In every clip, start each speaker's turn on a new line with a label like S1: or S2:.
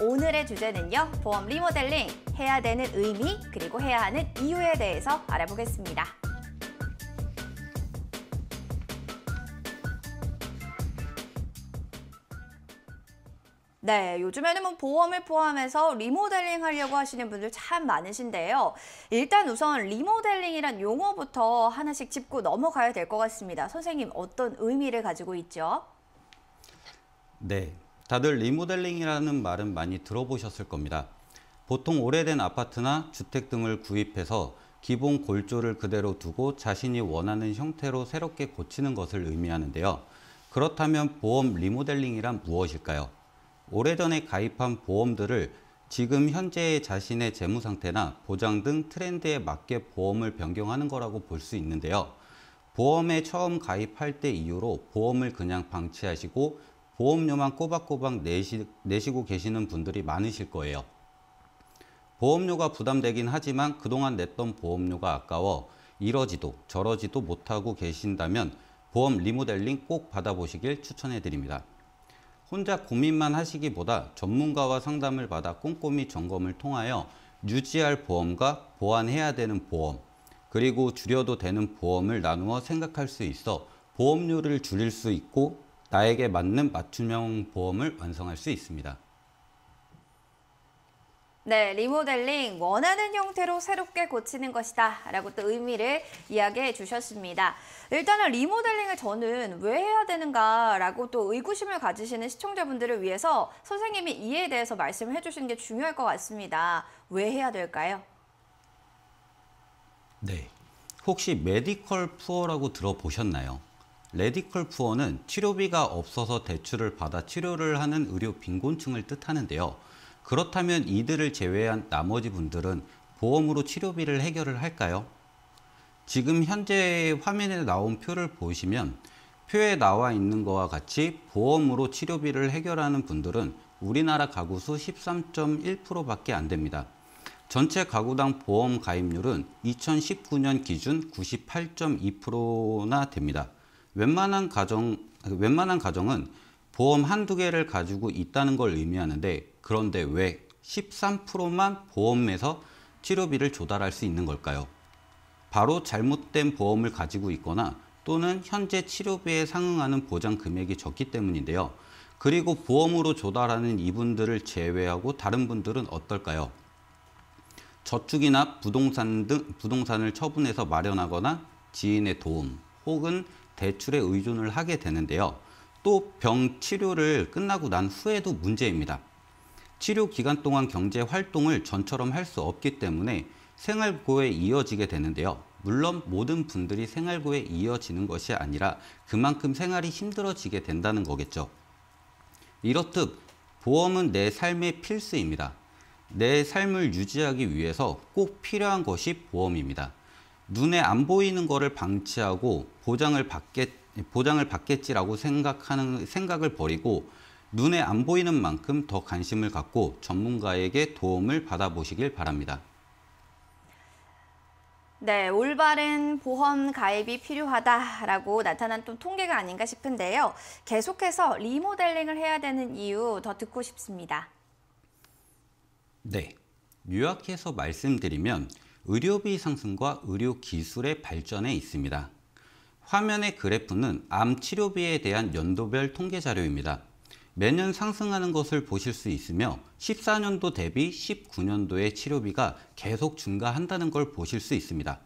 S1: 오늘의 주제는요. 보험 리모델링, 해야 되는 의미, 그리고 해야 하는 이유에 대해서 알아보겠습니다. 네, 요즘에는 뭐 보험을 포함해서 리모델링 하려고 하시는 분들 참 많으신데요. 일단 우선 리모델링이란 용어부터 하나씩 짚고 넘어가야 될 것 같습니다. 선생님, 어떤 의미를 가지고 있죠?
S2: 네, 다들 리모델링이라는 말은 많이 들어보셨을 겁니다. 보통 오래된 아파트나 주택 등을 구입해서 기본 골조를 그대로 두고 자신이 원하는 형태로 새롭게 고치는 것을 의미하는데요. 그렇다면 보험 리모델링이란 무엇일까요? 오래전에 가입한 보험들을 지금 현재의 자신의 재무 상태나 보장 등 트렌드에 맞게 보험을 변경하는 거라고 볼 수 있는데요. 보험에 처음 가입할 때 이후로 보험을 그냥 방치하시고 보험료만 꼬박꼬박 내시, 내시고 계시는 분들이 많으실 거예요. 보험료가 부담되긴 하지만 그동안 냈던 보험료가 아까워 이러지도 저러지도 못하고 계신다면 보험 리모델링 꼭 받아보시길 추천해드립니다. 혼자 고민만 하시기보다 전문가와 상담을 받아 꼼꼼히 점검을 통하여 유지할 보험과 보완해야 되는 보험, 그리고 줄여도 되는 보험을 나누어 생각할 수 있어 보험료를 줄일 수 있고 나에게 맞는 맞춤형 보험을 완성할 수 있습니다.
S1: 네, 리모델링 원하는 형태로 새롭게 고치는 것이다 라고 또 의미를 이야기해 주셨습니다. 일단은 리모델링을 저는 왜 해야 되는가 라고 또 의구심을 가지시는 시청자분들을 위해서 선생님이 이에 대해서 말씀 해주시는 게 중요할 것 같습니다. 왜 해야 될까요?
S2: 네, 혹시 메디컬 푸어라고 들어보셨나요? 레디컬 푸어는 치료비가 없어서 대출을 받아 치료를 하는 의료 빈곤층을 뜻하는데요. 그렇다면 이들을 제외한 나머지 분들은 보험으로 치료비를 해결을 할까요? 지금 현재 화면에 나온 표를 보시면 표에 나와 있는 것과 같이 보험으로 치료비를 해결하는 분들은 우리나라 가구 수 13.1%밖에 안 됩니다. 전체 가구당 보험 가입률은 2019년 기준 98.2%나 됩니다. 웬만한 가정 웬만한 가정은 보험 한두 개를 가지고 있다는 걸 의미하는데 그런데 왜 13%만 보험에서 치료비를 조달할 수 있는 걸까요? 바로 잘못된 보험을 가지고 있거나 또는 현재 치료비에 상응하는 보장 금액이 적기 때문인데요. 그리고 보험으로 조달하는 이분들을 제외하고 다른 분들은 어떨까요? 저축이나 부동산 등 부동산을 처분해서 마련하거나 지인의 도움 혹은 대출에 의존을 하게 되는데요. 또 병 치료를 끝나고 난 후에도 문제입니다. 치료 기간 동안 경제 활동을 전처럼 할 수 없기 때문에 생활고에 이어지게 되는데요. 물론 모든 분들이 생활고에 이어지는 것이 아니라 그만큼 생활이 힘들어지게 된다는 거겠죠. 이렇듯 보험은 내 삶의 필수입니다. 내 삶을 유지하기 위해서 꼭 필요한 것이 보험입니다. 눈에 안 보이는 거를 방치하고 보장을 받겠 보장을 받겠지라고 생각하는 생각을 버리고 눈에 안 보이는 만큼 더 관심을 갖고 전문가에게 도움을 받아보시길 바랍니다.
S1: 네, 올바른 보험 가입이 필요하다라고 나타난 또 통계가 아닌가 싶은데요. 계속해서 리모델링을 해야 되는 이유 더 듣고 싶습니다.
S2: 네, 요약해서 말씀드리면 의료비 상승과 의료 기술의 발전에 있습니다. 화면의 그래프는 암 치료비에 대한 연도별 통계 자료입니다. 매년 상승하는 것을 보실 수 있으며 14년도 대비 19년도의 치료비가 계속 증가한다는 걸 보실 수 있습니다.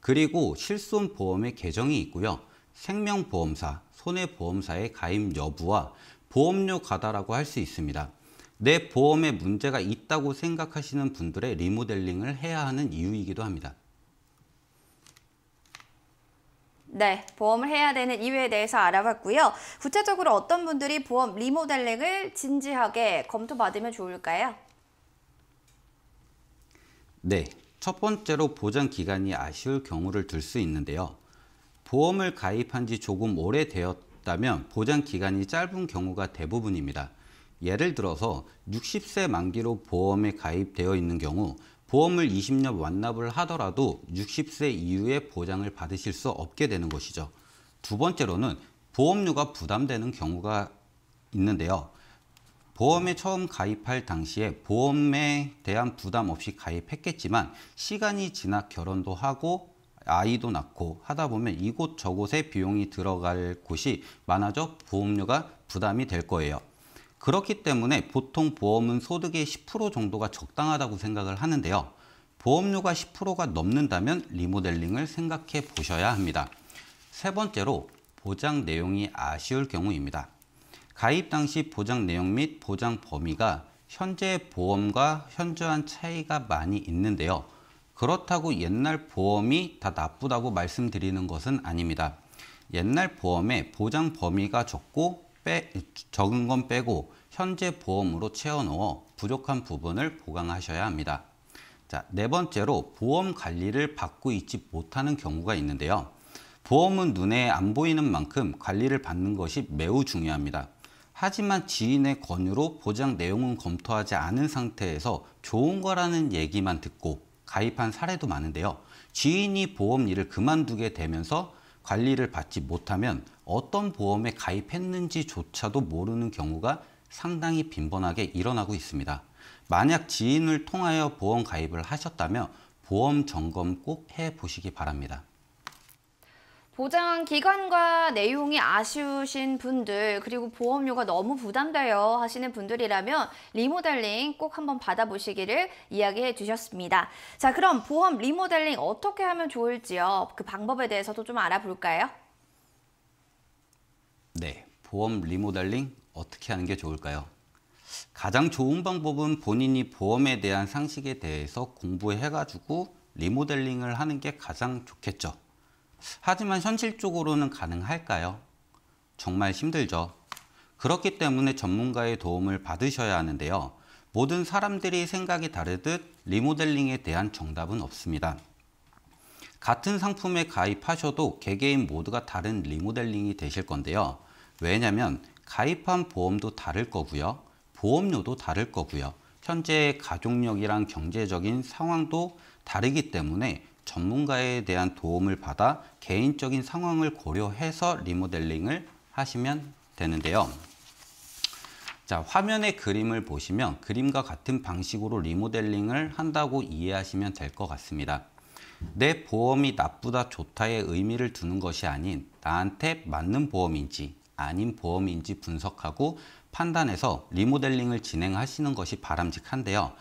S2: 그리고 실손보험의 계정이 있고요. 생명보험사, 손해보험사의 가입 여부와 보험료 과다라고할 수 있습니다. 내 보험에 문제가 있다고 생각하시는 분들의 리모델링을 해야 하는 이유이기도 합니다.
S1: 네, 보험을 해야 되는 이유에 대해서 알아봤고요. 구체적으로 어떤 분들이 보험 리모델링을 진지하게 검토받으면 좋을까요?
S2: 네, 첫 번째로 보장 기간이 아쉬울 경우를 들 수 있는데요. 보험을 가입한 지 조금 오래되었다면 보장 기간이 짧은 경우가 대부분입니다. 예를 들어서 60세 만기로 보험에 가입되어 있는 경우 보험을 20년 완납을 하더라도 60세 이후에 보장을 받으실 수 없게 되는 것이죠. 두 번째로는 보험료가 부담되는 경우가 있는데요. 보험에 처음 가입할 당시에 보험에 대한 부담 없이 가입했겠지만 시간이 지나 결혼도 하고 아이도 낳고 하다 보면 이곳저곳에 비용이 들어갈 곳이 많아져 보험료가 부담이 될 거예요. 그렇기 때문에 보통 보험은 소득의 10% 정도가 적당하다고 생각을 하는데요. 보험료가 10%가 넘는다면 리모델링을 생각해 보셔야 합니다. 세 번째로 보장 내용이 아쉬울 경우입니다. 가입 당시 보장 내용 및 보장 범위가 현재 보험과 현저한 차이가 많이 있는데요. 그렇다고 옛날 보험이 다 나쁘다고 말씀드리는 것은 아닙니다. 옛날 보험의 보장 범위가 적고 빼, 적은 건 빼고 현재 보험으로 채워넣어 부족한 부분을 보강하셔야 합니다. 자, 네 번째로 보험 관리를 받고 있지 못하는 경우가 있는데요. 보험은 눈에 안 보이는 만큼 관리를 받는 것이 매우 중요합니다. 하지만 지인의 권유로 보장 내용은 검토하지 않은 상태에서 좋은 거라는 얘기만 듣고 가입한 사례도 많은데요. 지인이 보험 일을 그만두게 되면서 관리를 받지 못하면 어떤 보험에 가입했는지조차도 모르는 경우가 상당히 빈번하게 일어나고 있습니다. 만약 지인을 통하여 보험 가입을 하셨다면 보험 점검 꼭 해보시기 바랍니다.
S1: 보장 기간과 내용이 아쉬우신 분들 그리고 보험료가 너무 부담돼요 하시는 분들이라면 리모델링 꼭 한번 받아보시기를 이야기해 주셨습니다. 자 그럼 보험 리모델링 어떻게 하면 좋을지요? 그 방법에 대해서도 좀 알아볼까요?
S2: 네, 보험 리모델링 어떻게 하는 게 좋을까요? 가장 좋은 방법은 본인이 보험에 대한 상식에 대해서 공부해가지고 리모델링을 하는 게 가장 좋겠죠. 하지만 현실적으로는 가능할까요? 정말 힘들죠. 그렇기 때문에 전문가의 도움을 받으셔야 하는데요. 모든 사람들이 생각이 다르듯 리모델링에 대한 정답은 없습니다. 같은 상품에 가입하셔도 개개인 모두가 다른 리모델링이 되실 건데요. 왜냐하면 가입한 보험도 다를 거고요. 보험료도 다를 거고요. 현재의 가족력이랑 경제적인 상황도 다르기 때문에 전문가에 대한 도움을 받아 개인적인 상황을 고려해서 리모델링을 하시면 되는데요. 자, 화면의 그림을 보시면 그림과 같은 방식으로 리모델링을 한다고 이해하시면 될 것 같습니다. 내 보험이 나쁘다 좋다의 의미를 두는 것이 아닌 나한테 맞는 보험인지 아닌 보험인지 분석하고 판단해서 리모델링을 진행하시는 것이 바람직한데요.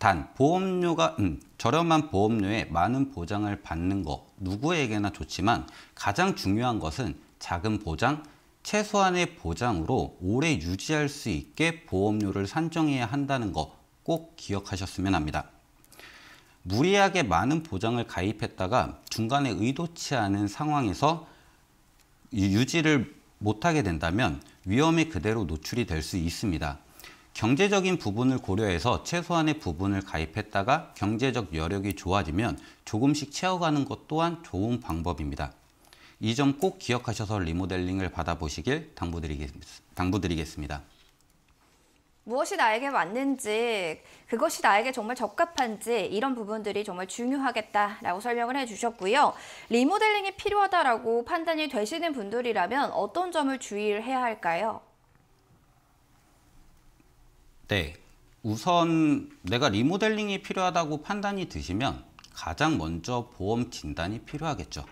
S2: 단 보험료가 음, 저렴한 보험료에 많은 보장을 받는 것 누구에게나 좋지만 가장 중요한 것은 작은 보장, 최소한의 보장으로 오래 유지할 수 있게 보험료를 산정해야 한다는 것꼭 기억하셨으면 합니다. 무리하게 많은 보장을 가입했다가 중간에 의도치 않은 상황에서 유지를 못하게 된다면 위험에 그대로 노출이 될 수 있습니다. 경제적인 부분을 고려해서 최소한의 부분을 가입했다가 경제적 여력이 좋아지면 조금씩 채워가는 것 또한 좋은 방법입니다. 이 점 꼭 기억하셔서 리모델링을 받아보시길 당부드리겠, 습니다
S1: 무엇이 나에게 맞는지, 그것이 나에게 정말 적합한지 이런 부분들이 정말 중요하겠다라고 설명을 해주셨고요. 리모델링이 필요하다라 판단이 되시는 분들이라면 어떤 점을 주의 해야 할까요?
S2: 때 우선 내가 리모델링이 필요하다고 판단이 드시면 가장 먼저 보험 진단이 필요하겠죠.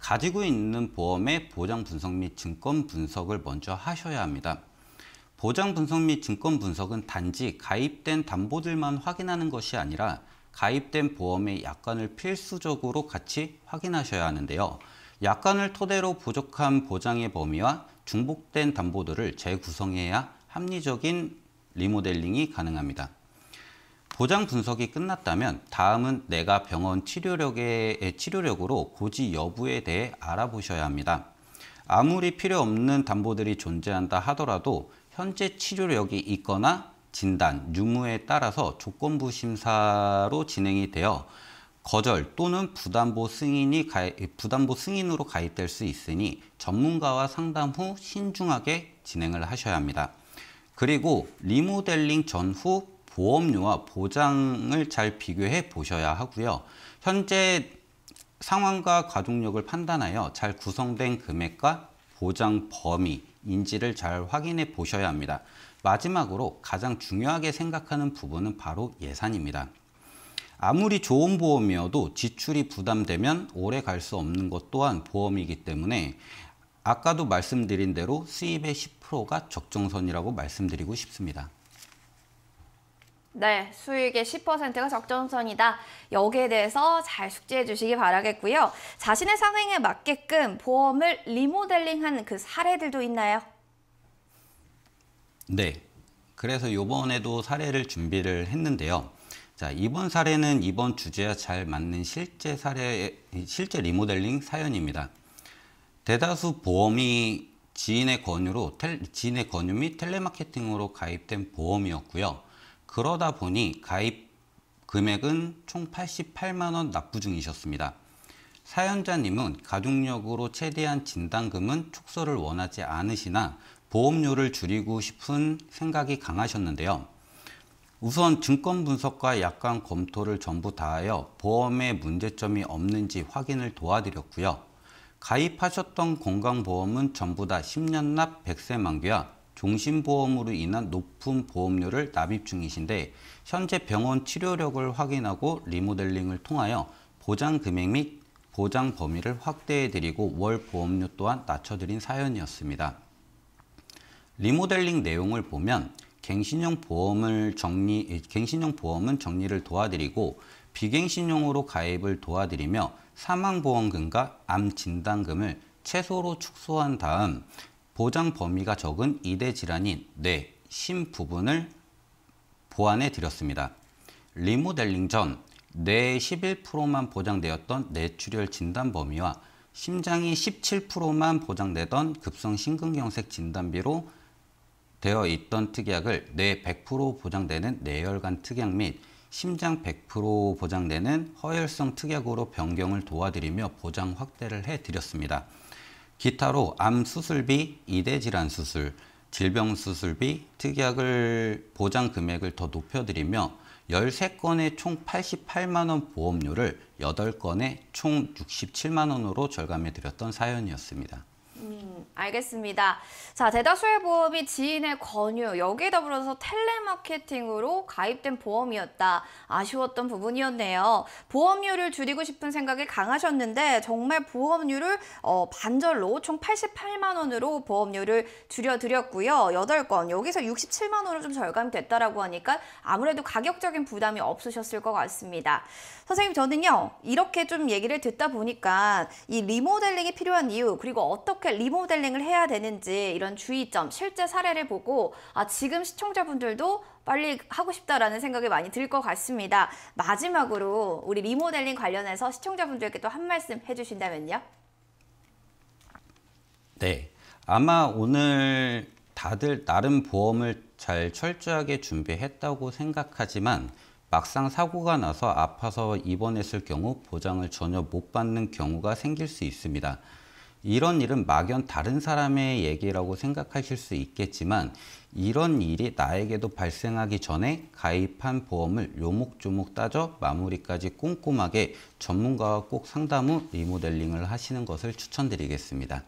S2: 가지고 있는 보험의 보장 분석 및 증권 분석을 먼저 하셔야 합니다. 보장 분석 및 증권 분석은 단지 가입된 담보들만 확인하는 것이 아니라 가입된 보험의 약관을 필수적으로 같이 확인하셔야 하는데요. 약관을 토대로 부족한 보장의 범위와 중복된 담보들을 재구성해야 합리적인 리모델링이 가능합니다. 보장 분석이 끝났다면 다음은 내가 병원 치료력의, 치료력으로 고지 여부에 대해 알아보셔야 합니다. 아무리 필요 없는 담보들이 존재한다 하더라도 현재 치료력이 있거나 진단, 유무에 따라서 조건부 심사로 진행이 되어 거절 또는 부담보 승인이 가입, 부담보 승인으로 가입될 수 있으니 전문가와 상담 후 신중하게 진행을 하셔야 합니다. 그리고 리모델링 전후 보험료와 보장을 잘 비교해 보셔야 하고요. 현재 상황과 가족력을 판단하여 잘 구성된 금액과 보장 범위인지를 잘 확인해 보셔야 합니다. 마지막으로 가장 중요하게 생각하는 부분은 바로 예산입니다. 아무리 좋은 보험이어도 지출이 부담되면 오래 갈 수 없는 것 또한 보험이기 때문에 아까도 말씀드린 대로 수입의 10%가 적정선이라고 말씀드리고 싶습니다.
S1: 네, 수익의 10%가 적정선이다. 여기에 대해서 잘 숙지해 주시기 바라겠고요. 자신의 상황에 맞게끔 보험을 리모델링한 그 사례들도 있나요?
S2: 네, 그래서 이번에도 사례를 준비를 했는데요. 자, 이번 사례는 이번 주제와 잘 맞는 실제 사례, 실제 리모델링 사연입니다. 대다수 보험이 지인의 권유로 텔, 지인의 권유 및 텔레마케팅으로 가입된 보험이었고요. 그러다 보니 가입 금액은 총 88만 원 납부 중이셨습니다. 사연자님은 가족력으로 최대한 진단금은 축소를 원하지 않으시나 보험료를 줄이고 싶은 생각이 강하셨는데요. 우선 증권 분석과 약관 검토를 전부 다하여 보험의 문제점이 없는지 확인을 도와드렸고요. 가입하셨던 건강보험은 전부 다 10년 납 100세 만기와 종신보험으로 인한 높은 보험료를 납입 중이신데 현재 병원 치료력을 확인하고 리모델링을 통하여 보장 금액 및 보장 범위를 확대해드리고 월 보험료 또한 낮춰드린 사연이었습니다. 리모델링 내용을 보면 갱신형 보험을 정리 갱신형 보험은 정리를 도와드리고 비갱신형으로 가입을 도와드리며 사망보험금과 암진단금을 최소로 축소한 다음 보장 범위가 적은 이대 질환인 뇌, 심 부분을 보완해 드렸습니다. 리모델링 전 뇌의 11%만 보장되었던 뇌출혈 진단 범위와 심장이 17%만 보장되던 급성심근경색 진단비로 되어 있던 특약을 뇌100% 보장되는 뇌혈관 특약 및 심장 100% 보장되는 허혈성 특약으로 변경을 도와드리며 보장 확대를 해드렸습니다. 기타로 암 수술비, 이대 질환 수술, 질병 수술비, 특약을 보장 금액을 더 높여드리며 13건의 총 88만 원 보험료를 8건의 총 67만 원으로 절감해 드렸던 사연이었습니다.
S1: 알겠습니다. 자, 대다수의 보험이 지인의 권유, 여기에 더불어서 텔레마케팅으로 가입된 보험이었다. 아쉬웠던 부분이었네요. 보험료를 줄이고 싶은 생각이 강하셨는데 정말 보험료를 어, 반절로 총 88만 원으로 보험료를 줄여드렸고요. 8건 여기서 67만 원으로 좀 절감됐다라고 하니까 아무래도 가격적인 부담이 없으셨을 것 같습니다. 선생님 저는요. 이렇게 좀 얘기를 듣다 보니까 이 리모델링이 필요한 이유 그리고 어떻게 리모델링 진행을 해야 되는지 이런 주의점, 실제 사례를 보고 아, 지금 시청자분들도 빨리 하고 싶다라는 생각이 많이 들 것 같습니다. 마지막으로 우리 리모델링 관련해서 시청자분들께 또 한 말씀 해주신다면요.
S2: 네. 아마 오늘 다들 나름 보험을 잘 철저하게 준비했다고 생각하지만 막상 사고가 나서 아파서 입원했을 경우 보장을 전혀 못 받는 경우가 생길 수 있습니다. 이런 일은 막연 다른 사람의 얘기라고 생각하실 수 있겠지만 이런 일이 나에게도 발생하기 전에 가입한 보험을 요목조목 따져 마무리까지 꼼꼼하게 전문가와 꼭 상담 후 리모델링을 하시는 것을 추천드리겠습니다.